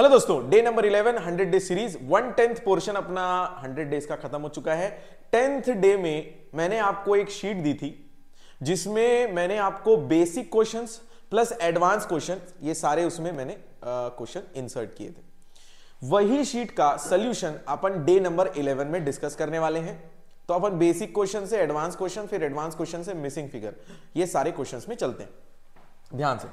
hello दोस्तों day number 11 100 day series one tenth portion अपना 100 days का खत्म हो चुका है टेंथ डे में मैंने आपको एक शीट दी थी जिसमें मैंने आपको basic questions plus advance question ये सारे उसमें मैंने क्वेश्चन इंसर्ट किए थे वही शीट का सोल्यूशन अपन डे नंबर 11 में डिस्कस करने वाले हैं तो अपन बेसिक क्वेश्चन से एडवांस क्वेश्चन फिर एडवांस क्वेश्चन से मिसिंग फिगर ये सारे क्वेश्चन में चलते हैं ध्यान से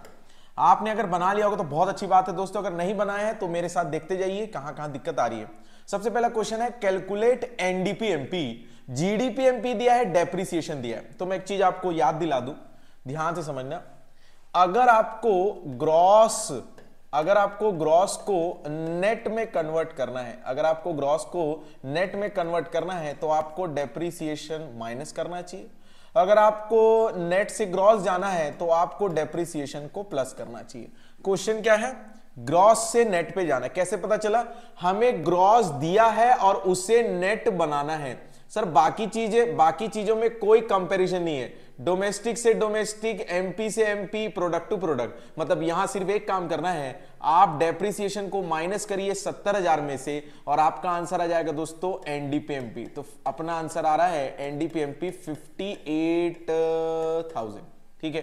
आपने अगर बना लिया होगा तो बहुत अच्छी बात है दोस्तों अगर नहीं बनाया है तो मेरे साथ देखते जाइए कहां कहां दिक्कत आ रही है सबसे पहला क्वेश्चन है कैलकुलेट एनडीपीएमपी जीडीपीएमपी दिया है डेप्रिसिएशन दिया है तो मैं एक चीज आपको याद दिला दू ध्यान से समझना अगर आपको ग्रॉस अगर आपको ग्रॉस को नेट में कन्वर्ट करना है अगर आपको ग्रॉस को नेट में कन्वर्ट करना है तो आपको डेप्रिसिएशन माइनस करना चाहिए अगर आपको नेट से ग्रॉस जाना है तो आपको डेप्रिसिएशन को प्लस करना चाहिए क्वेश्चन क्या है ग्रॉस से नेट पे जाना कैसे पता चला हमें ग्रॉस दिया है और उसे नेट बनाना है सर बाकी चीजें बाकी चीजों में कोई कंपैरिजन नहीं है डोमेस्टिक से डोमेस्टिक एमपी से एमपी प्रोडक्ट टू प्रोडक्ट मतलब यहां सिर्फ एक काम करना है आप डेप्रिसिएशन को माइनस करिए सत्तर हजार में से और आपका आंसर आ जाएगा दोस्तों एनडीपीएमपी तो अपना आंसर आ रहा है एनडीपीएमपी फिफ्टी एट थाउजेंड ठीक है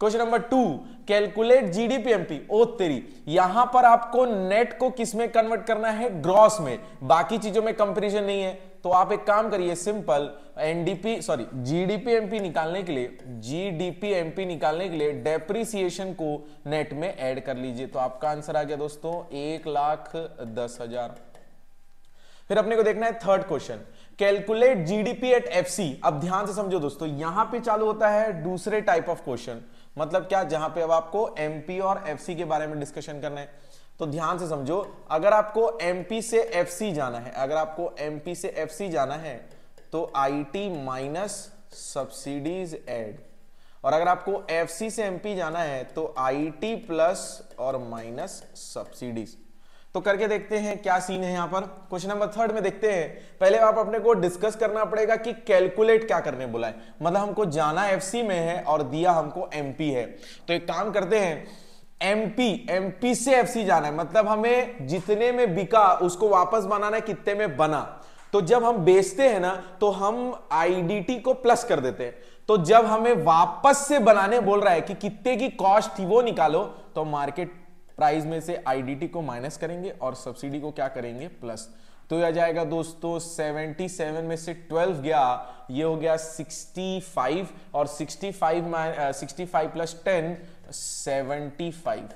question number two calculate GDP MP ओ तेरी यहां पर आपको नेट को किसमें कन्वर्ट करना है ग्रॉस में बाकी चीजों में कंपेरिजन नहीं है तो आप एक काम करिए simple NDP sorry GDP MP निकालने के लिए जीडीपी एमपी निकालने के लिए डेप्रिसिएशन को नेट में ऐड कर लीजिए तो आपका आंसर आ गया दोस्तों एक लाख दस हजार फिर अपने को देखना है third question calculate GDP at FC अब ध्यान से समझो दोस्तों यहां पे चालू होता है दूसरे टाइप ऑफ क्वेश्चन मतलब क्या जहां पे अब आपको एमपी और एफसी के बारे में डिस्कशन करना है तो ध्यान से समझो अगर आपको एमपी से एफसी जाना है अगर आपको एमपी से एफसी जाना है तो आईटी माइनस सब्सिडीज एड और अगर आपको एफसी से एमपी जाना है तो आईटी प्लस और माइनस सब्सिडीज तो करके देखते हैं क्या सीन है यहां पर क्वेश्चन नंबर थर्ड में देखते हैं पहले आप अपने को डिस्कस करना पड़ेगा कि कैलकुलेट क्या करने बोला है मतलब हमको जाना एफसी में है और दिया हमको एमपी है तो एक काम करते हैं एमपी एमपी से एफसी जाना है मतलब हमें जितने में बिका उसको वापस बनाना है कितने में बना तो जब हम बेचते हैं ना तो हम आईडीटी को प्लस कर देते हैं तो जब हमें वापस से बनाने बोल रहा है कि कितने की कॉस्ट थी वो निकालो तो मार्केट प्राइस में से आईडीटी को माइनस करेंगे और सब्सिडी को क्या करेंगे प्लस तो यह जाएगा दोस्तों 77 में से 12 गया ये हो गया 65 और 65 sixty five plus ten seventy five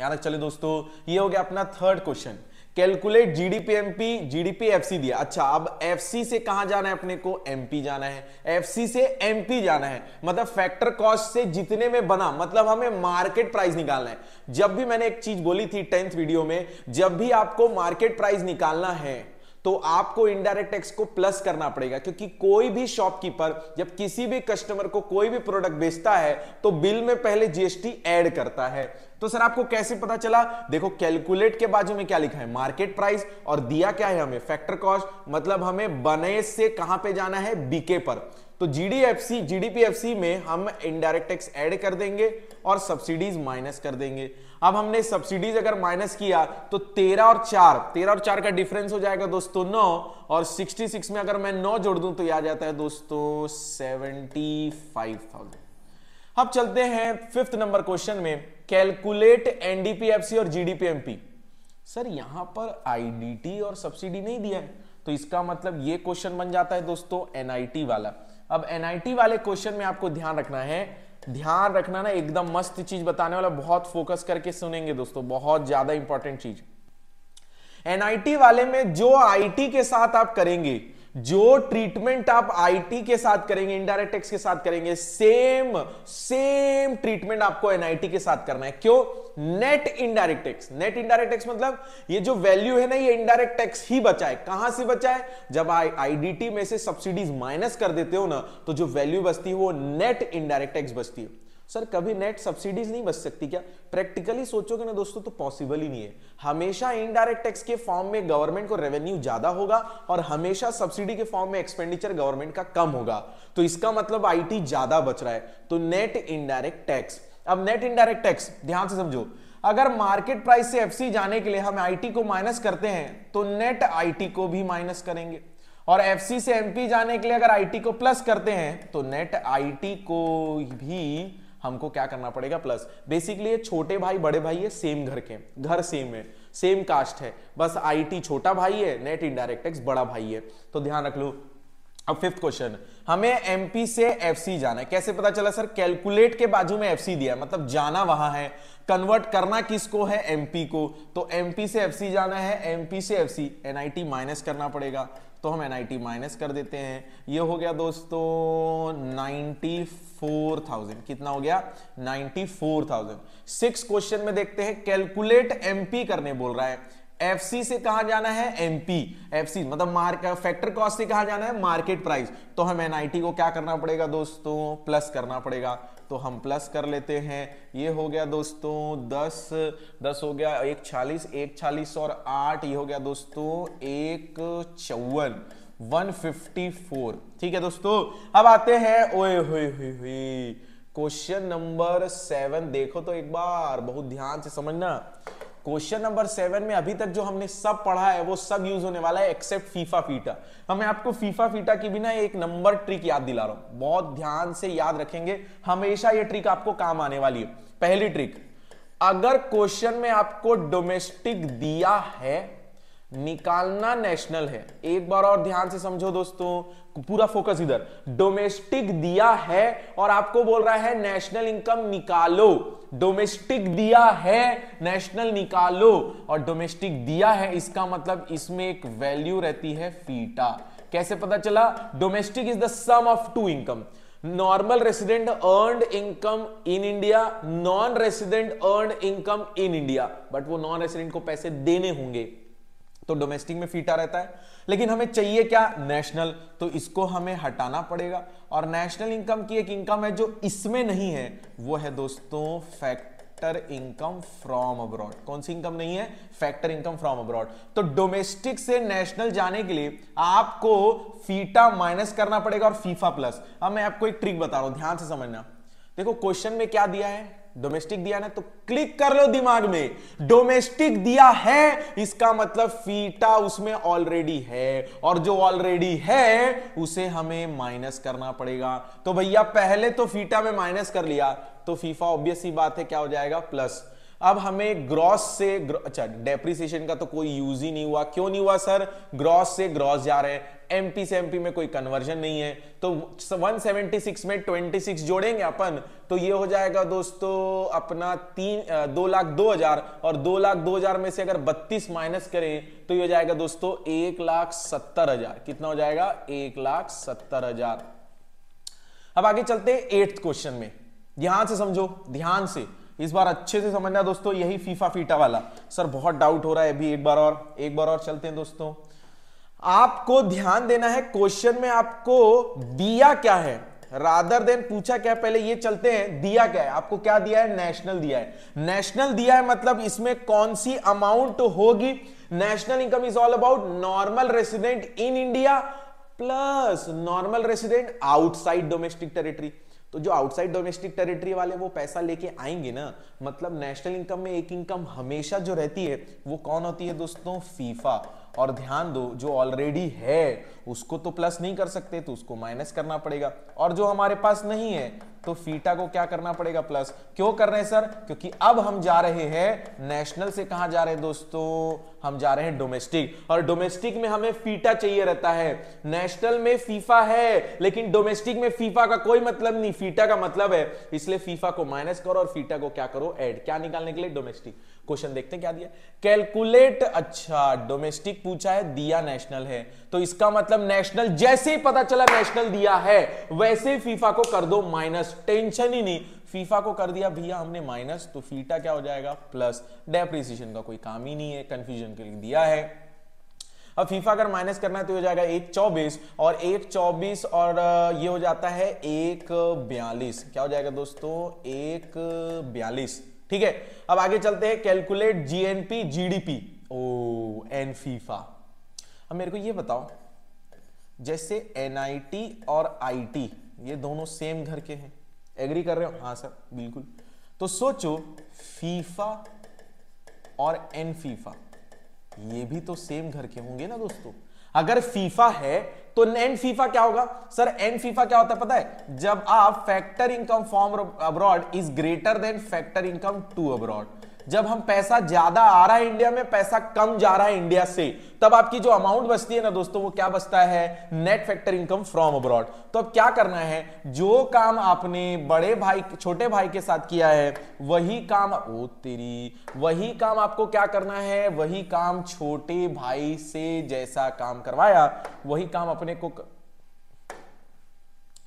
यहां तक चले दोस्तों ये हो गया अपना third question calculate GDP MP GDP FC दिया अच्छा अब एफसी से कहा जाना है अपने को एमपी जाना है एफसी से एमपी जाना है मतलब फैक्टर कॉस्ट से जितने में बना मतलब हमें मार्केट प्राइस निकालना है जब भी मैंने एक चीज बोली थी टेंथ वीडियो में जब भी आपको मार्केट प्राइस निकालना है तो आपको इनडायरेक्ट टैक्स को प्लस करना पड़ेगा क्योंकि कोई भी शॉपकीपर जब किसी भी कस्टमर को कोई भी प्रोडक्ट बेचता है तो बिल में पहले जीएसटी ऐड करता है तो सर आपको कैसे पता चला देखो कैलकुलेट के बाजू में क्या लिखा है मार्केट प्राइस और दिया क्या है हमें फैक्टर कॉस्ट मतलब हमें बने से कहां पे जाना है बीके पर तो जीडीएफसी जीडीपीएफसी में हम इनडायरेक्ट टैक्स ऐड कर देंगे और सब्सिडीज माइनस कर देंगे अब हमने सब्सिडीज अगर माइनस किया तो तेरह और चार तेरह और चार का डिफरेंस हो जाएगा दोस्तों नौ और सिक्सटी सिक्स में अगर मैं नौ जोड़ दूं तो यह आ जाता है दोस्तों सेवेंटी फाइव थाउजेंड अब चलते हैं फिफ्थ नंबर क्वेश्चन में कैलकुलेट एनडीपीएफसी और जीडीपीएमपी सर यहां पर आईडीटी और सब्सिडी नहीं दिया है तो इसका मतलब ये क्वेश्चन बन जाता है दोस्तों एनआईटी वाला अब एनआईटी वाले क्वेश्चन में आपको ध्यान रखना है ध्यान रखना ना एकदम मस्त चीज बताने वाला बहुत फोकस करके सुनेंगे दोस्तों बहुत ज्यादा इंपॉर्टेंट चीज एनआईटी वाले में जो आईटी के साथ आप करेंगे जो ट्रीटमेंट आप आईटी के साथ करेंगे इनडायरेक्ट टैक्स के साथ करेंगे सेम सेम ट्रीटमेंट आपको एनआईटी के साथ करना है क्यों net indirect tax net indirect tax मतलब ये जो वैल्यू है ना ये इनडायरेक्ट टैक्स ही बचा है कहां से बचा है जब आईडीटी में से सब्सिडीज माइनस कर देते हो ना तो जो वैल्यू बचती है वो नेट इनडायरेक्ट टैक्स बचती है सर कभी नेट सब्सिडीज नहीं बच सकती क्या प्रैक्टिकली सोचोगे ना दोस्तों तो पॉसिबल ही नहीं है हमेशा इनडायरेक्ट टैक्स के फॉर्म में गवर्नमेंट को रेवेन्यू ज्यादा होगा और हमेशा सब्सिडी के फॉर्म में एक्सपेंडिचर गवर्नमेंट का कम होगा तो इसका मतलब आईटी ज्यादा बच रहा है तो नेट इनडायरेक्ट टैक्स अब नेट इनडायरेक्ट टैक्स ध्यान से समझो अगर मार्केट प्राइस से एफ जाने के लिए हम आई को माइनस करते हैं तो नेट आई को भी माइनस करेंगे और एफ से एमपी जाने के लिए अगर आई को प्लस करते हैं तो नेट आई को भी हमको क्या करना पड़ेगा प्लस बेसिकली ये छोटे भाई बड़े भाई है सेम घर के घर सेम है सेम कास्ट है बस आईटी छोटा भाई है नेट इनडायरेक्ट टैक्स बड़ा भाई है तो ध्यान रख लो अब फिफ्थ क्वेश्चन हमें एमपी से एफसी जाना है कैसे पता चला सर कैलकुलेट के बाजू में एफसी दिया मतलब जाना वहां है कन्वर्ट करना किसको है एमपी को तो एमपी से एफसी जाना है एमपी से एफसी एनआईटी माइनस करना पड़ेगा तो हम एन माइनस कर देते हैं ये हो गया दोस्तों 94,000 कितना हो गया 94,000 सिक्स क्वेश्चन में देखते हैं कैलकुलेट एमपी करने बोल रहा है एफसी से कहा जाना है एमपी एफसी मतलब मार्केट फैक्टर कॉस्ट से कहा जाना है मार्केट प्राइस तो हम एनआईटी को क्या करना पड़ेगा दोस्तों प्लस करना पड़ेगा तो हम प्लस कर लेते हैं ये हो गया दोस्तों दस दस हो गया एक छालीस एक छालीस और आठ ये हो गया दोस्तों एक चौवन 154 ठीक है दोस्तों अब आते हैं ओए हुई हुई हुई क्वेश्चन नंबर सेवन देखो तो एक बार बहुत ध्यान से समझना क्वेश्चन नंबर सेवन में अभी तक जो हमने सब पढ़ा है वो सब यूज होने वाला है एक्सेप्ट फीफा फीटा हमें आपको फीफा फीटा की बिना एक नंबर ट्रिक याद दिला रहा हूं बहुत ध्यान से याद रखेंगे हमेशा ये ट्रिक आपको काम आने वाली है पहली ट्रिक अगर क्वेश्चन में आपको डोमेस्टिक दिया है निकालना नेशनल है एक बार और ध्यान से समझो दोस्तों पूरा फोकस इधर डोमेस्टिक दिया है और आपको बोल रहा है नेशनल इनकम निकालो डोमेस्टिक दिया है नेशनल निकालो और डोमेस्टिक दिया है इसका मतलब इसमें एक वैल्यू रहती है फीटा कैसे पता चला domestic is the sum of two income normal resident earn income in India non resident earn income in India but वो नॉन रेसिडेंट को पैसे देने होंगे तो डोमेस्टिक में फीटा रहता है लेकिन हमें चाहिए क्या नेशनल तो इसको हमें हटाना पड़ेगा और नेशनल इनकम की एक इनकम है जो इसमें नहीं है वो है दोस्तों fact factor income from abroad कौन सी इनकम नहीं है फैक्टर इनकम फ्रॉम अब्रॉड तो डोमेस्टिक से नेशनल जाने के लिए आपको फीटा माइनस करना पड़ेगा और फीफा प्लस अब मैं आपको एक ट्रिक बता रहा हूं ध्यान से समझना देखो क्वेश्चन में क्या दिया है डोमेस्टिक दिया ना तो क्लिक कर लो दिमाग में डोमेस्टिक दिया है इसका मतलब फीटा उसमें ऑलरेडी है और जो ऑलरेडी है उसे हमें माइनस करना पड़ेगा तो भैया पहले तो फीटा में माइनस कर लिया तो फीफा ऑब्वियस ही बात है क्या हो जाएगा प्लस अब हमें ग्रॉस से अच्छा डेप्रिसिएशन का तो कोई यूज ही नहीं हुआ क्यों नहीं हुआ सर ग्रॉस से ग्रॉस जा रहे हैं एमपी से एमपी में कोई कन्वर्जन नहीं है तो 176 में 26 जोड़ेंगे अपन तो ये हो जाएगा दोस्तों अपना तीन दो लाख दो हजार और दो लाख दो हजार में से अगर 32 माइनस करें तो ये हो जाएगा दोस्तों एक लाख सत्तर हजार कितना हो जाएगा एक लाख सत्तर हजार अब आगे चलते एट्थ क्वेश्चन में ध्यान से समझो ध्यान से इस बार अच्छे से समझना दोस्तों यही फीफा फीटा वाला सर बहुत डाउट हो रहा है अभी एक बार और एक बार और चलते हैं दोस्तों आपको ध्यान देना है क्वेश्चन में आपको दिया क्या है राधर देन पूछा क्या पहले ये चलते हैं दिया क्या है आपको क्या दिया है नेशनल दिया है नेशनल दिया है मतलब इसमें कौन सी अमाउंट होगी national income is all about normal resident in India plus normal resident outside domestic territory तो जो आउटसाइड डोमेस्टिक टेरिटरी वाले वो पैसा लेके आएंगे ना मतलब नेशनल इनकम में एक इनकम हमेशा जो रहती है वो कौन होती है दोस्तों फीफा और ध्यान दो जो ऑलरेडी है उसको तो प्लस नहीं कर सकते तो उसको माइनस करना पड़ेगा और जो हमारे पास नहीं है तो फीटा को क्या करना पड़ेगा प्लस क्यों कर रहे हैं सर क्योंकि अब हम जा रहे हैं नेशनल से कहा जा रहे हैं दोस्तों हम जा रहे हैं डोमेस्टिक और डोमेस्टिक में हमें फीटा चाहिए रहता है नेशनल में फीफा है लेकिन डोमेस्टिक में फीफा का कोई मतलब नहीं फीटा का मतलब है इसलिए फीफा को माइनस करो और फीटा को क्या करो एड क्या निकालने के लिए डोमेस्टिक क्वेश्चन देखते हैं क्या दिया कैलकुलेट अच्छा डोमेस्टिक पूछा है दिया नेशनल है तो इसका मतलब नेशनल जैसे ही पता चला नेशनल दिया है वैसे फीफा को कर दो माइनस टेंशन ही नहीं फीफा को कर दिया भैया हमने माइनस तो फीटा क्या हो जाएगा प्लस डेप्रिसिएशन का कोई काम ही नहीं है कंफ्यूजन के लिए दिया है अब फीफा अगर माइनस करना है तो हो जाएगा एक चौबीस और एक चौबीस और ये हो जाता है एक बयालीस क्या हो जाएगा दोस्तों एक बयालीस ठीक है अब आगे चलते हैं calculate GNP GDP O N FIFA अब मेरे को ये बताओ जैसे एनआईटी और आईटी ये दोनों सेम घर के हैं एग्री कर रहे हो हाँ सर बिल्कुल तो सोचो फीफा और एन फीफा ये भी तो सेम घर के होंगे ना दोस्तों अगर फीफा है तो एंड फीफा क्या होगा सर एंड फीफा क्या होता है पता है जब आप factor income form abroad is greater than factor income to abroad जब हम पैसा ज्यादा आ रहा है इंडिया में पैसा कम जा रहा है इंडिया से तब आपकी जो अमाउंट बचती है ना दोस्तों वो क्या बचता है net factor income from abroad तो अब क्या करना है जो काम आपने बड़े भाई छोटे भाई के साथ किया है वही काम ओ तेरी वही काम आपको क्या करना है वही काम छोटे भाई से जैसा काम करवाया वही काम अपने को कर...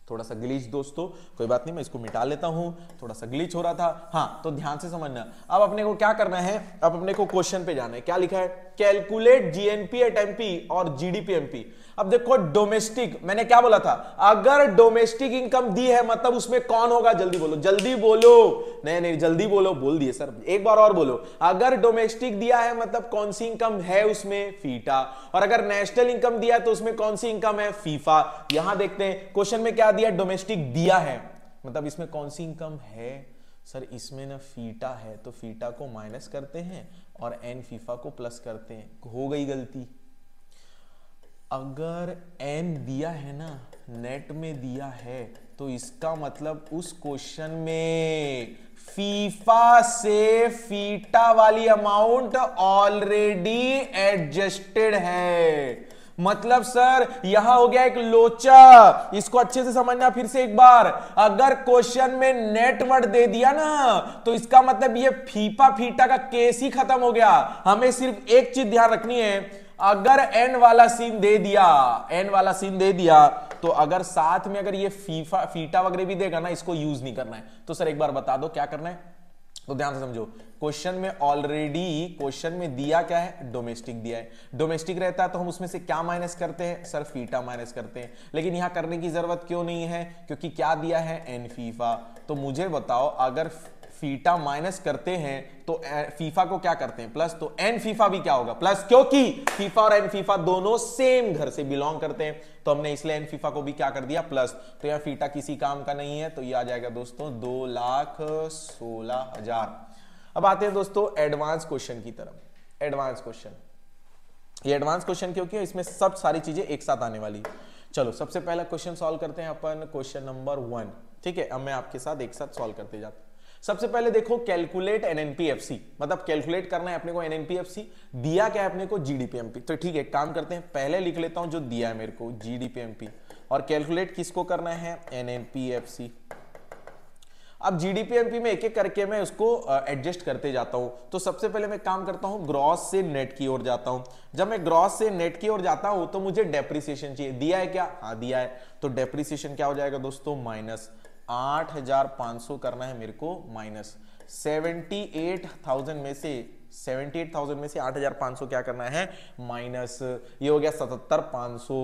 थोड़ा सा ग्लीच दोस्तों कोई बात नहीं मैं इसको मिटा लेता हूं थोड़ा सा ग्लीच हो रहा था हाँ तो ध्यान से समझना अब अपने को क्या करना है अब अपने को क्वेश्चन पे जाना है क्या लिखा है कैलकुलेट जीएनपी एट एमपी और जीडीपीएमपी अब देखो डोमेस्टिक मैंने क्या बोला था अगर डोमेस्टिक इनकम दी है मतलब उसमें कौन होगा जल्दी बोलो जल्दी बोलो नहीं नहीं जल्दी बोलो बोल दिए सर एक बार और बोलो अगर डोमेस्टिक दिया है मतलब कौन सी इनकम है उसमें फीटा और अगर नेशनल इनकम दिया तो उसमें कौन सी इनकम है फीफा यहां देखते हैं क्वेश्चन में क्या दिया डोमेस्टिक दिया है मतलब इसमें कौन सी इनकम है सर इसमें ना फीटा है तो फीटा को माइनस करते हैं और एन फीफा को प्लस करते हैं हो गई गलती अगर एन दिया है ना नेट में दिया है तो इसका मतलब उस क्वेश्चन में फीफा से फीटा वाली अमाउंट ऑलरेडी एडजस्टेड है मतलब सर यहां हो गया एक लोचा इसको अच्छे से समझना फिर से एक बार अगर क्वेश्चन में वर्ड दे दिया ना तो इसका मतलब ये फीफा फीटा का केस ही खत्म हो गया हमें सिर्फ एक चीज ध्यान रखनी है अगर एन वाला सीन दे दिया एन वाला सीन दे दिया तो अगर साथ में अगर ये फीफा फीटा वगैरह भी देगा ना इसको यूज नहीं करना है तो सर एक बार बता दो क्या करना है तो ध्यान से समझो क्वेश्चन में ऑलरेडी क्वेश्चन में दिया क्या है डोमेस्टिक दिया है डोमेस्टिक रहता है तो हम उसमें से क्या माइनस करते हैं सर फीटा माइनस करते हैं लेकिन यहां करने की जरूरत क्यों नहीं है क्योंकि क्या दिया है एनफीफा तो मुझे बताओ अगर फीटा माइनस करते हैं तो फीफा को क्या करते हैं प्लस तो एन फीफा भी क्या होगा प्लस क्योंकि फीफा और एन फीफा दोनों सेम घर से बिलोंग करते हैं तो हमने इसलिए एन फीफा को भी क्या कर दिया प्लस तो यहां फीटा किसी काम का नहीं है तो ये आ जाएगा दोस्तों दो लाख सोलह हजार अब आते हैं दोस्तों एडवांस क्वेश्चन की तरफ एडवांस क्वेश्चन ये एडवांस क्वेश्चन क्योंकि इसमें सब सारी चीजें एक साथ आने वाली चलो सबसे पहला क्वेश्चन सॉल्व करते हैं अपन क्वेश्चन नंबर वन ठीक है अब मैं आपके साथ एक साथ सॉल्व करते जाते सबसे पहले देखो कैलकुलेट एनएनपीएफसी मतलब कैलकुलेट करना है अपने को एनएनपीएफसी दिया क्या है अपने को जीडीपीएमपी तो ठीक है काम करते हैं पहले लिख लेता हूं जो दिया है मेरे को जीडीपीएमपी और कैलकुलेट किसको करना है एनएनपीएफसी अब जीडीपीएमपी में एक एक करके मैं उसको एडजस्ट करते जाता हूं तो सबसे पहले मैं काम करता हूं ग्रॉस से नेट की ओर जाता हूं जब मैं ग्रॉस से नेट की ओर जाता हूं तो मुझे डेप्रिसिएशन चाहिए दिया है क्या हाँ दिया है तो डेप्रिसिएशन क्या हो जाएगा दोस्तों माइनस आठ हजार पांच सौ करना है मेरे को माइनस सेवेंटी एट थाउजेंड में से सेवेंटी एट थाउजेंड में से आठ हजार पांच सौ क्या करना है माइनस ये हो गया सतहत्तर पांच सौ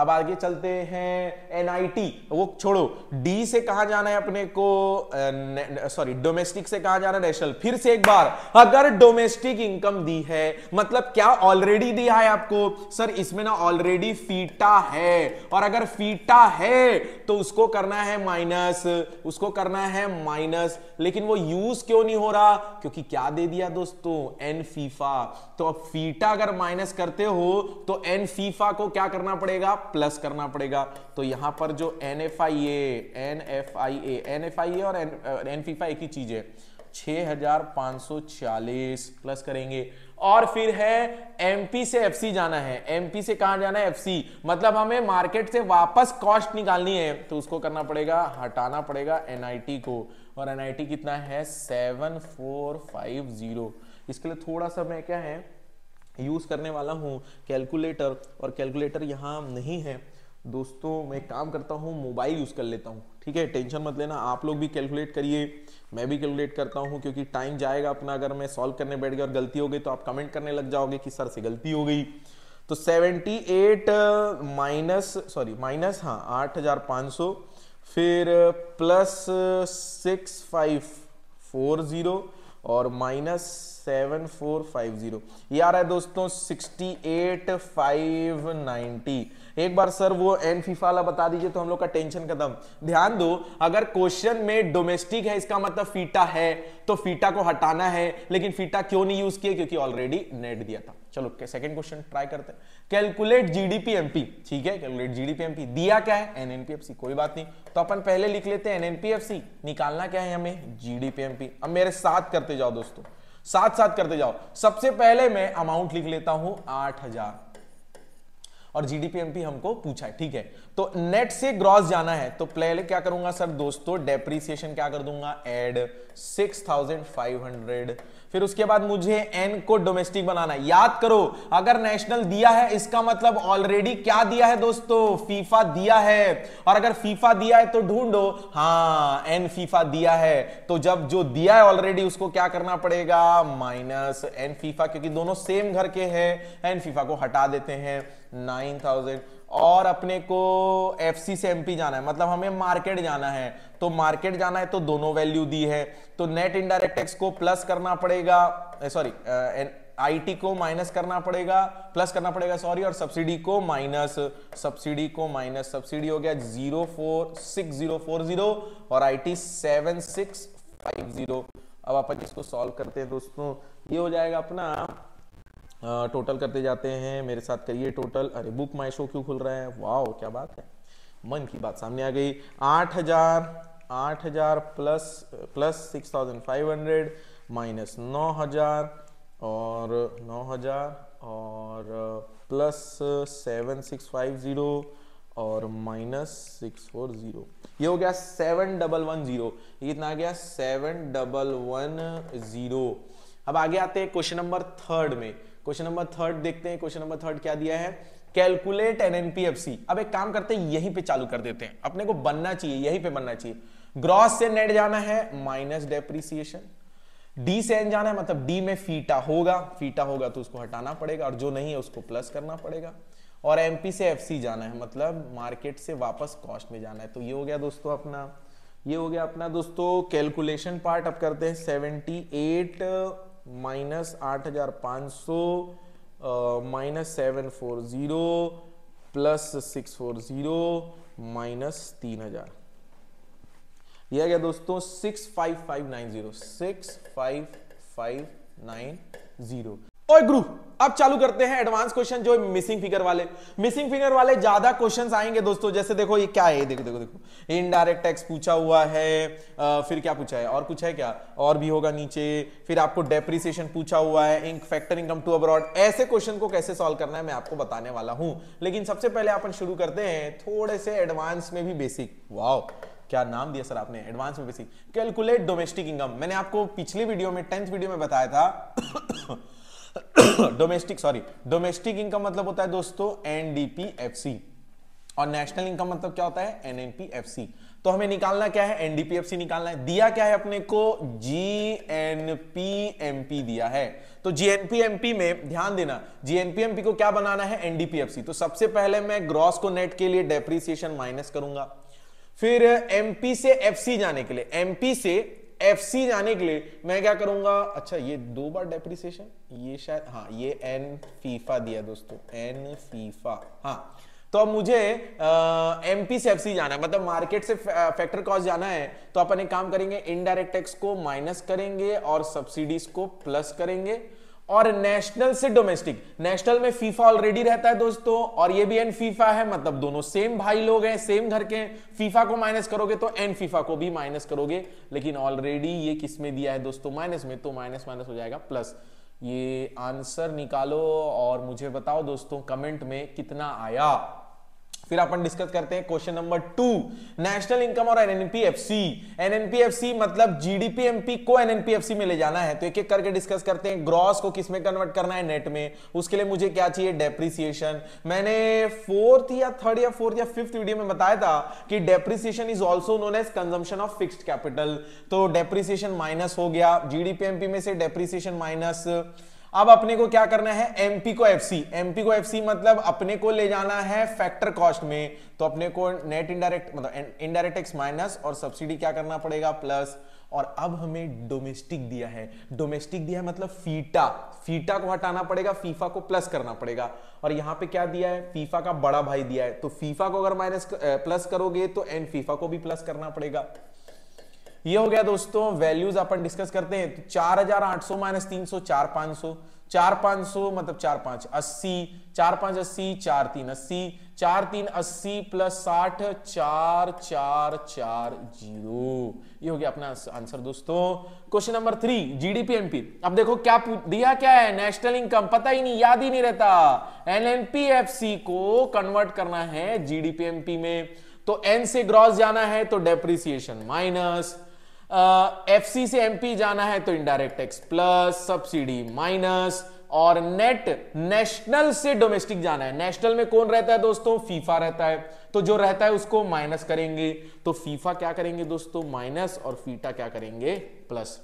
अब आगे चलते हैं एनआईटी वो छोड़ो डी से कहा जाना है अपने को सॉरी डोमेस्टिक से कहा जाना है नेशनल फिर से एक बार अगर डोमेस्टिक इनकम दी है मतलब क्या ऑलरेडी दिया है आपको सर इसमें ना ऑलरेडी फीटा है और अगर फीटा है तो उसको करना है माइनस उसको करना है माइनस लेकिन वो यूज क्यों नहीं हो रहा क्योंकि क्या दे दिया दोस्तों एन फीफा तो अब फीटा अगर माइनस करते हो तो एन फीफा को क्या करना पड़ेगा प्लस करना पड़ेगा तो यहां पर जो N F I A N F I A N F I A और एन फीफा एक ही चीज है 6540 प्लस करेंगे और फिर है एमपी से एफसी जाना है एमपी से कहा जाना है एफसी मतलब हमें मार्केट से वापस कॉस्ट निकालनी है तो उसको करना पड़ेगा हटाना पड़ेगा एनआईटी को और एनआईटी कितना है 7450 इसके लिए थोड़ा सा मैं क्या है यूज़ करने वाला हूँ कैलकुलेटर और कैलकुलेटर यहाँ नहीं है दोस्तों मैं काम करता हूँ मोबाइल यूज़ कर लेता हूँ ठीक है टेंशन मत लेना आप लोग भी कैलकुलेट करिए मैं भी कैलकुलेट करता हूँ क्योंकि टाइम जाएगा अपना अगर मैं सॉल्व करने बैठ गया और गलती हो गई तो आप कमेंट करने लग जाओगे कि सर से गलती हो गई तो 78 माइनस सॉरी माइनस हाँ सौ फिर plus six five four zero और minus seven four five zero ये आ रहा है दोस्तों सिक्सटी एट फाइव नाइनटी एक बार सर वो एन फीफा वाला बता दीजिए तो हम लोग का टेंशन खत्म ध्यान दो अगर क्वेश्चन में डोमेस्टिक है इसका मतलब फीटा है तो फीटा को हटाना है लेकिन फीटा क्यों नहीं यूज किया क्योंकि ऑलरेडी नेट दिया था चलो सेकंड क्वेश्चन ट्राई करते हैं कैलकुलेट एमपी ठीक है कैलकुलेट एमपी दिया क्या है एनएनपीएफसी कोई बात नहीं तो अपन पहले लिख लेते हैं एनएनपीएफसी निकालना क्या है हमें एमपी अब मेरे साथ करते जाओ दोस्तों साथ साथ करते जाओ सबसे पहले मैं अमाउंट लिख लेता हूं आठ हजार और जीडीपीएमपी हमको पूछा है ठीक है तो नेट से ग्रॉस जाना है तो पहले क्या करूंगा सर दोस्तों डेप्रीसिएशन क्या कर दूंगा एड 6500 फिर उसके बाद मुझे एन को डोमेस्टिक बनाना है याद करो अगर नेशनल दिया है इसका मतलब ऑलरेडी क्या दिया है दोस्तों फीफा दिया है और अगर फीफा दिया है तो ढूंढो हाँ एन फीफा दिया है तो जब जो दिया है ऑलरेडी उसको क्या करना पड़ेगा माइनस एन फीफा क्योंकि दोनों सेम घर के हैं एन फीफा को हटा देते हैं नाइन थाउजेंड और अपने को एफ सी से एमपी जाना है मतलब हमें मार्केट जाना है तो मार्केट जाना है तो दोनों वैल्यू दी है तो नेट इनडायरेक्ट टैक्स को प्लस करना पड़ेगा सॉरी आईटी को माइनस करना पड़ेगा प्लस करना पड़ेगा सॉरी और सब्सिडी को माइनस सब्सिडी को माइनस सब्सिडी हो गया zero four six zero four zero और I T seven six five zero अब अपन इसको सॉल्व करते हैं दोस्तों ये हो जाएगा अपना टोटल करते जाते हैं मेरे साथ करिए टोटल अरे बुक माई शो क्यों खुल रहा है वाह क्या बात है मन की बात सामने आ गई आठ हजार आठ हजार plus plus six thousand five hundred minus नौ हजार और नौ हजार और plus seven six five zero और माइनस सिक्स फोर ज़ीरो ये हो गया सेवन डबल वन ज़ीरो ये कितना आ गया सेवन डबल वन ज़ीरो अब आगे आते हैं क्वेश्चन नंबर थर्ड में क्वेश्चन नंबर थर्ड देखते हैं क्वेश्चन नंबर थर्ड क्या दिया है कैलकुलेट एन एनपीएफसी अब एक काम करते हैं यहीं पे चालू कर देते हैं अपने को बनना चाहिए यहीं पे बनना चाहिए ग्रॉस से नेट जाना है माइनस डेप्रिसिएशन डी से एन जाना है मतलब डी में फीटा होगा फीटा होगा तो उसको हटाना पड़ेगा और जो नहीं है उसको प्लस करना पड़ेगा और एमपी से एफसी जाना है मतलब मार्केट से वापस कॉस्ट में जाना है तो ये हो गया दोस्तों अपना ये हो गया अपना दोस्तों कैलकुलेशन पार्ट अब करते हैं सेवेंटी एट माइनस आठ हजार पाँच सौ minus seven four zero plus six four zero minus तीन हजार यह क्या दोस्तों six five five nine zero six five five nine zero और ग्रुप अब चालू करते हैं एडवांस क्वेश्चन जो मिसिंग फिगर वाले मिसिंग फिगर वाले ज्यादा क्वेश्चन आएंगे दोस्तों जैसे देखो ये क्या है देखो देखो देखो इनडायरेक्ट टैक्स पूछा हुआ है आ, फिर क्या पूछा है और कुछ है क्या और भी होगा नीचे फिर आपको डेप्रिसिएशन पूछा हुआ है इंक फैक्टर इनकम टू अब्रॉड ऐसे क्वेश्चन को कैसे सॉल्व करना है मैं आपको बताने वाला हूं लेकिन सबसे पहले अपन शुरू करते हैं थोड़े से एडवांस में भी बेसिक वाओ क्या नाम दिया सर आपने एडवांस में बेसिक कैलकुलेट डोमेस्टिक इनकम मैंने आपको पिछले वीडियो में टेंथ वीडियो में बताया था डोमेस्टिक सॉरी डोमेस्टिक इनकम मतलब होता है दोस्तों एनडीपीएफसी और नेशनल इनकम मतलब क्या होता है एनएनपीएफसी तो हमें निकालना क्या है एनडीपीएफसी निकालना है दिया क्या है अपने को जीएनपीएमपी दिया है तो जीएनपीएमपी में ध्यान देना जीएनपीएमपी को क्या बनाना है एनडीपीएफसी तो सबसे पहले मैं ग्रॉस को नेट के लिए डेप्रीसिएशन माइनस करूंगा फिर एमपी से एफसी जाने के लिए एमपी से एफ जाने के लिए मैं क्या करूंगा अच्छा ये दो बार डेप्रिसिएशन ये शायद हाँ ये एन फीफा दिया दोस्तों एन फीफा हाँ तो अब मुझे एम पी से एफ सी जाना है मतलब मार्केट से फैक्टर कॉस्ट जाना है तो अपन एक काम करेंगे इनडायरेक्ट टैक्स को माइनस करेंगे और सब्सिडीज को प्लस करेंगे और नेशनल से डोमेस्टिक नेशनल में फीफा ऑलरेडी रहता है दोस्तों और ये भी एन फीफा है मतलब दोनों सेम भाई लोग हैं सेम घर के फीफा को माइनस करोगे तो एन फीफा को भी माइनस करोगे लेकिन ऑलरेडी ये किस में दिया है दोस्तों माइनस में तो माइनस माइनस हो जाएगा प्लस ये आंसर निकालो और मुझे बताओ दोस्तों कमेंट में कितना आया फिर अपन डिस्कस करते हैं question number two national income और एनएनपीएफसी एनएनपीएफसी मतलब जीडीपी एमपी को एनएनपीएफसी में ले जाना है तो एक एक करके डिस्कस करते हैं ग्रॉस को किसमें कन्वर्ट करना है नेट में उसके लिए मुझे क्या चाहिए डेप्रिसिएशन मैंने फोर्थ या थर्ड या फोर्थ या फिफ्थ वीडियो में बताया था कि depreciation is also known as consumption of fix capital तो डेप्रिसिएशन माइनस हो गया जीडीपीएमपी में से डेप्रिसिएशन माइनस अब अपने को क्या करना है एमपी को एफसी एमपी को एफसी मतलब अपने को ले जाना है फैक्टर कॉस्ट में तो अपने को नेट इनडायरेक्ट मतलब इनडायरेक्ट एक्स माइनस और सब्सिडी क्या करना पड़ेगा प्लस और अब हमें डोमेस्टिक दिया है डोमेस्टिक दिया है मतलब फीटा फीटा को हटाना पड़ेगा फीफा को प्लस करना पड़ेगा और यहां पे क्या दिया है फीफा का बड़ा भाई दिया है तो फीफा को अगर माइनस प्लस करोगे तो एन फीफा को भी प्लस करना पड़ेगा ये हो गया दोस्तों वैल्यूज अपन डिस्कस करते हैं तो चार हजार आठ सौ माइनस तीन सौ चार पांच सौ चार पांच सौ मतलब चार पांच अस्सी चार पांच अस्सी चार तीन अस्सी चार तीन अस्सी प्लस साठ चार चार चार जीरो ये हो गया अपना आंसर दोस्तों question number three GDP MP अब देखो क्या दिया क्या है नेशनल इनकम पता ही नहीं याद ही नहीं रहता एनएनपीएफसी को कन्वर्ट करना है जीडीपी एमपी में तो एन से ग्रॉस जाना है तो डेप्रिसिएशन माइनस एफसी से एमपी जाना है तो indirect tax plus subsidy minus और नेट नेशनल से डोमेस्टिक जाना है नेशनल में कौन रहता है दोस्तों फीफा रहता है तो जो रहता है उसको माइनस करेंगे तो फीफा क्या करेंगे दोस्तों माइनस और फीटा क्या करेंगे प्लस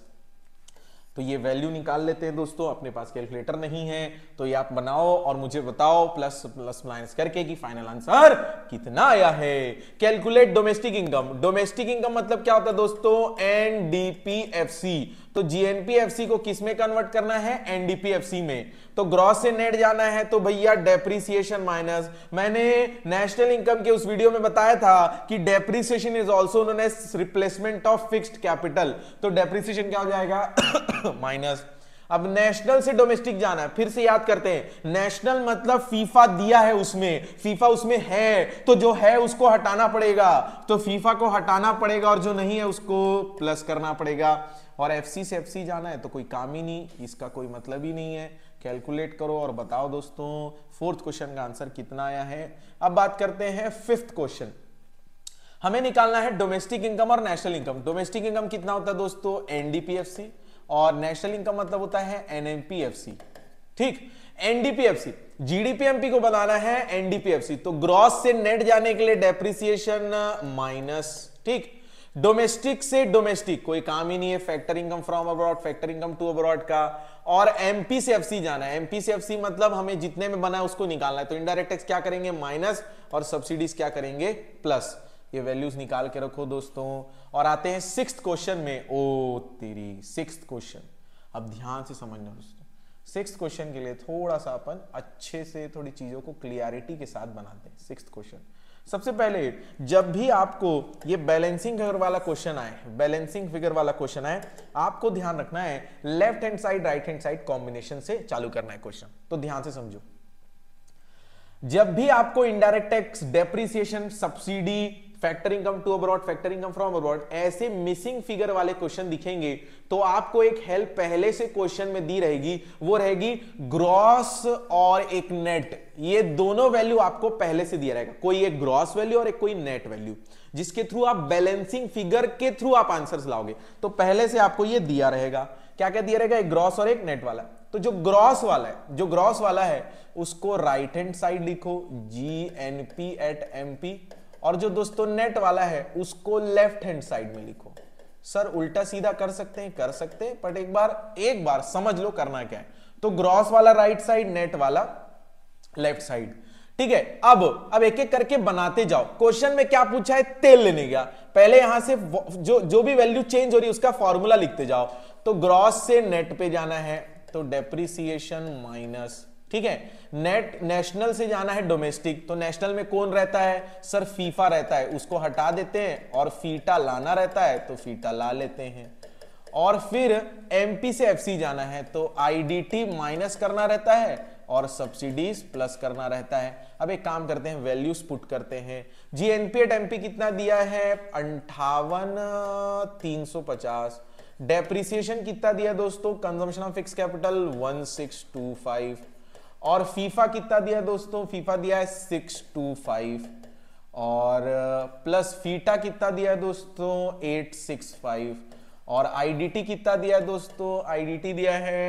तो ये वैल्यू निकाल लेते हैं दोस्तों अपने पास कैलकुलेटर नहीं है तो ये आप बनाओ और मुझे बताओ प्लस प्लस माइनस करके कि फाइनल आंसर कितना आया है calculate domestic income domestic income मतलब क्या होता है दोस्तों एनडीपीएफसी तो जीएनपीएफसी को किस में कन्वर्ट करना है एनडीपीएफसी में तो ग्रॉस से नेट जाना है तो भैया डेप्रिसिएशन माइनस मैंने नेशनल इनकम के उस वीडियो में बताया था कि डेप्रिसिएशन इज ऑल्सो उन्होंने रिप्लेसमेंट ऑफ फिक्स्ड कैपिटल तो डेप्रिसिएशन क्या हो जाएगा माइनस अब नेशनल से डोमेस्टिक जाना है फिर से याद करते हैं नेशनल मतलब फीफा दिया है उसमें फीफा उसमें है तो जो है उसको हटाना पड़ेगा तो फीफा को हटाना पड़ेगा और जो नहीं है उसको प्लस करना पड़ेगा और एफ से एफ जाना है तो कोई काम ही नहीं इसका कोई मतलब ही नहीं है कैलकुलेट करो और बताओ दोस्तों फोर्थ क्वेश्चन का आंसर कितना आया है अब बात करते हैं फिफ्थ क्वेश्चन हमें निकालना है डोमेस्टिक इनकम और नेशनल इनकम डोमेस्टिक इनकम कितना होता है दोस्तों एनडीपीएफसी और नेशनल इनकम मतलब होता है एनएमपीएफसी ठीक एनडीपीएफसी जीडीपीएमपी को बनाना है एनडीपीएफसी तो ग्रॉस से नेट जाने के लिए डेप्रिसिएशन माइनस uh, ठीक डोमेस्टिक से डोमेस्टिक कोई काम ही नहीं है factor income from abroad factor income to abroad का और एमपीसीएफसी जाना है एमपीसीएफसी मतलब हमें जितने में बना है उसको निकालना है तो इनडायरेक्ट टैक्स क्या करेंगे माइनस और सब्सिडीज क्या करेंगे प्लस ये वैल्यूज निकाल के रखो दोस्तों और आते हैं सिक्स क्वेश्चन में ओ तेरी सिक्स क्वेश्चन अब ध्यान से समझना दोस्तों सिक्स क्वेश्चन के लिए थोड़ा सा अपन अच्छे से थोड़ी चीजों को क्लियरिटी के साथ बनाते हैं सिक्स क्वेश्चन सबसे पहले जब भी आपको ये बैलेंसिंग फिगर वाला क्वेश्चन आए बैलेंसिंग फिगर वाला क्वेश्चन आए आपको ध्यान रखना है left hand side right hand side combination से चालू करना है क्वेश्चन तो ध्यान से समझो जब भी आपको indirect tax depreciation subsidy factor income to abroad factor income from abroad ऐसे मिसिंग फिगर वाले क्वेश्चन दिखेंगे तो आपको एक हेल्प पहले से क्वेश्चन में दी रहेगी वो रहेगी ग्रॉस और एक नेट ये दोनों वैल्यू आपको पहले से दिया रहेगा कोई एक ग्रॉस वैल्यू और एक कोई नेट वैल्यू जिसके थ्रू आप बैलेंसिंग फिगर के थ्रू आप आंसर लाओगे तो पहले से आपको ये दिया रहेगा क्या क्या दिया रहेगा एक ग्रॉस और एक नेट वाला तो जो ग्रॉस वाला है जो ग्रॉस वाला है उसको राइट हैंड साइड लिखो G N P at M P और जो दोस्तों नेट वाला है उसको लेफ्ट हैंड साइड में लिखो सर उल्टा सीधा कर सकते हैं कर सकते हैं बट एक बार एक बार समझ लो करना क्या है तो ग्रॉस वाला राइट साइड नेट वाला लेफ्ट साइड ठीक है अब अब एक एक करके बनाते जाओ क्वेश्चन में क्या पूछा है तेल लेने का पहले यहां से जो जो भी वैल्यू चेंज हो रही है उसका फॉर्मूला लिखते जाओ तो ग्रॉस से नेट पे जाना है तो डेप्रिसिएशन माइनस ठीक है नेट नेशनल से जाना है डोमेस्टिक तो नेशनल में कौन रहता है सर फीफा रहता है उसको हटा देते हैं और फीटा लाना रहता है तो फीटा ला लेते हैं और फिर एमपी से एफसी जाना है तो आईडीटी माइनस करना रहता है और सब्सिडीज प्लस करना रहता है अब एक काम करते हैं वैल्यूज पुट करते हैं जी एनपी एट एमपी कितना दिया है अंठावन तीन सौ पचास डेप्रिसिएशन कितना दिया दोस्तों consumption of fix capital one six two five और फीफा कितना दिया है दोस्तों फीफा दिया है सिक्स टू फाइव और प्लस फीटा कितना दिया है दोस्तों एट सिक्स फाइव और आईडीटी कितना दिया है दोस्तों आईडीटी दिया है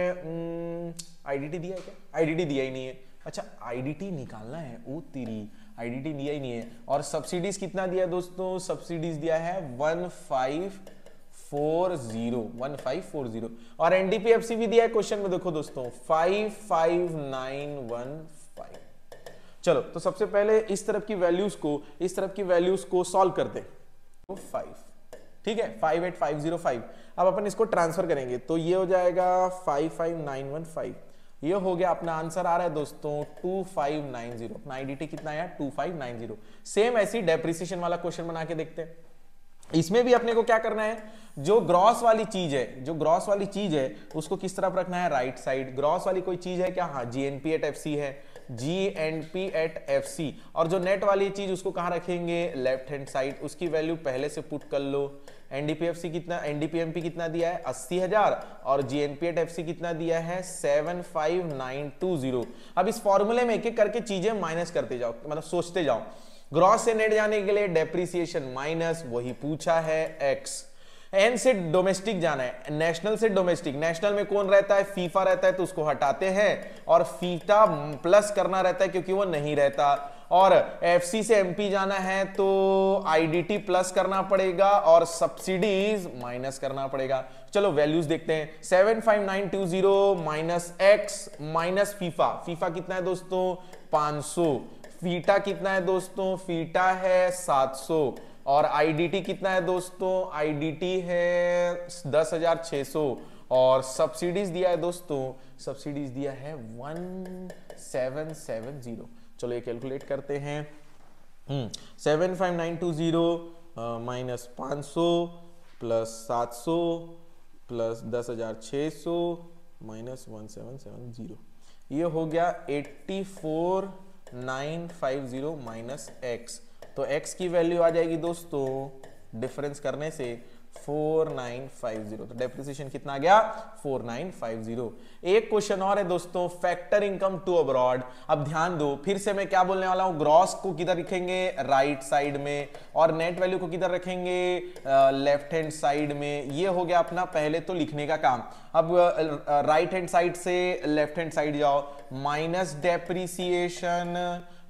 आईडीटी दिया है क्या आईडीटी दिया ही नहीं है अच्छा आईडीटी निकालना है ओ तेरी आईडीटी दिया ही नहीं है और सब्सिडीज कितना दिया है दोस्तों सब्सिडीज दिया है वन फाइव 1540 और एनडीपीएफसी भी दिया है क्वेश्चन में देखो दोस्तों 55915 चलो तो सबसे पहले इस तरफ की वैल्यूज को इस तरफ की वैल्यूज को सॉल्व कर दे फाइव ठीक है 58505 अब अपन इसको ट्रांसफर करेंगे तो ये हो जाएगा 55915 ये हो गया अपना आंसर आ रहा है दोस्तों 2590 अपना आईडीटी कितना आया 2590 सेम ऐसी डेप्रिसिएशन वाला क्वेश्चन बना के देखते हैं इसमें भी अपने को क्या करना है जो ग्रॉस वाली चीज है जो ग्रॉस वाली चीज है उसको किस तरफ रखना है राइट साइड ग्रॉस वाली कोई चीज है क्या हाँ G N P eight F C G N N P eight F सी और जो नेट वाली चीज उसको कहां रखेंगे लेफ्ट हैंड साइड उसकी वैल्यू पहले से पुट कर लो एनडीपीएफसी कितना एनडीपीएमपी कितना दिया है अस्सी हजार और सी कितना दिया है seven five nine two zero अब इस फॉर्मूले में एक एक करके चीजें माइनस करते जाओ मतलब सोचते जाओ ग्रॉस से नेट जाने के लिए डेप्रिसिएशन माइनस वही पूछा है एक्स एन से डोमेस्टिक जाना है नेशनल से डोमेस्टिक नेशनल में कौन रहता है फीफा रहता है तो उसको हटाते हैं और फीटा प्लस करना रहता है क्योंकि वो नहीं रहता और सी से एमपी जाना है तो आईडीटी प्लस करना पड़ेगा और सब्सिडीज माइनस करना पड़ेगा चलो वैल्यूज देखते हैं seven five nine two zero minus X minus FIFA FIFA कितना है दोस्तों 500 फीटा कितना है दोस्तों फीटा है 700 और आईडीटी कितना है दोस्तों आईडीटी है 10,600 और सब्सिडीज दिया है दोस्तों सब्सिडीज दिया है 1770 चलो ये कैलकुलेट करते हैं hmm, seven five nine two zero minus पाँच सौ प्लस सात सौ प्लस दस हजार छः सौ minus one seven seven zero ये हो गया eighty four nine five zero minus X तो एक्स की वैल्यू आ जाएगी दोस्तों डिफरेंस करने से 4950 तो डेप्रिसिएशन कितना गया 4950 एक क्वेश्चन और है दोस्तों फैक्टर इनकम टू अब्रॉड अब ध्यान दो फिर से मैं क्या बोलने वाला हूं ग्रॉस को किधर रखेंगे राइट साइड में और नेट वैल्यू को किधर रखेंगे लेफ्ट हैंड साइड में ये हो गया अपना पहले तो लिखने का काम अब राइट हैंड साइड से लेफ्ट हैंड साइड जाओ माइनस डेप्रिसिएशन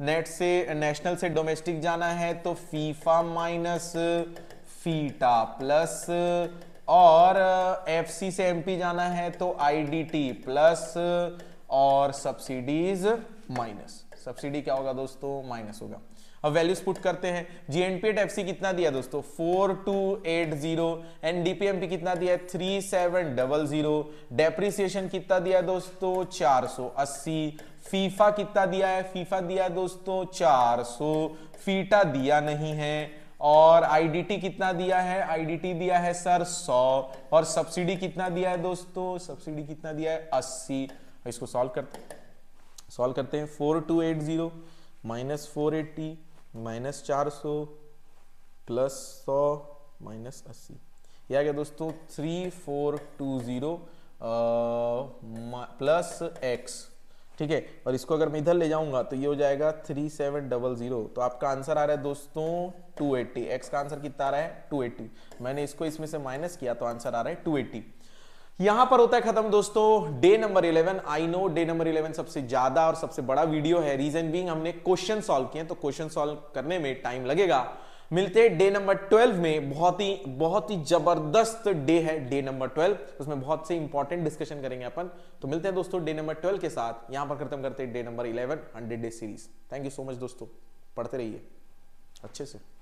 नेट से नेशनल से डोमेस्टिक जाना है तो फीफा माइनस फीटा प्लस और एफ सी से एमपी जाना है तो आईडीटी प्लस और सब्सिडीज माइनस सब्सिडी क्या होगा दोस्तों माइनस होगा अब वैल्यूज पुट करते हैं जीएनपी एट एफ सी कितना दिया दोस्तों four two eight zero NDPMP कितना दिया है three seven double zero depreciation कितना दिया दोस्तों चार सौ अस्सी फीफा कितना दिया है फीफा दिया है दोस्तों चार सौ फीटा दिया नहीं है और आईडीटी कितना दिया है आईडीटी दिया है सर 100 और सब्सिडी कितना दिया है दोस्तों सब्सिडी कितना दिया है 80 इसको सॉल्व करते सॉल्व करते हैं four two eight zero minus four eighty minus चार सौ प्लस सौ माइनस अस्सी यह आ गया दोस्तों three four two zero plus X ठीक है और इसको अगर मैं इधर ले जाऊंगा तो ये हो जाएगा थ्री सेवन डबल जीरो तो आपका आंसर आ रहा है दोस्तों टू एट्टी एक्स का आंसर कितना आ रहा है टू एट्टी मैंने इसको इसमें से माइनस किया तो आंसर आ रहा है टू एट्टी यहां पर होता है खत्म दोस्तों day number 11 I know day number 11 सबसे ज्यादा और सबसे बड़ा वीडियो है रीजन बीइंग हमने क्वेश्चन सॉल्व किए तो क्वेश्चन सॉल्व करने में टाइम लगेगा मिलते हैं डे नंबर ट्वेल्व में बहुत ही बहुत ही जबरदस्त डे है डे नंबर ट्वेल्व उसमें बहुत से इंपॉर्टेंट डिस्कशन करेंगे अपन तो मिलते हैं दोस्तों डे नंबर ट्वेल्व के साथ यहां पर खत्म करते हैं day number eleven hundred day series thank you so much दोस्तों पढ़ते रहिए अच्छे से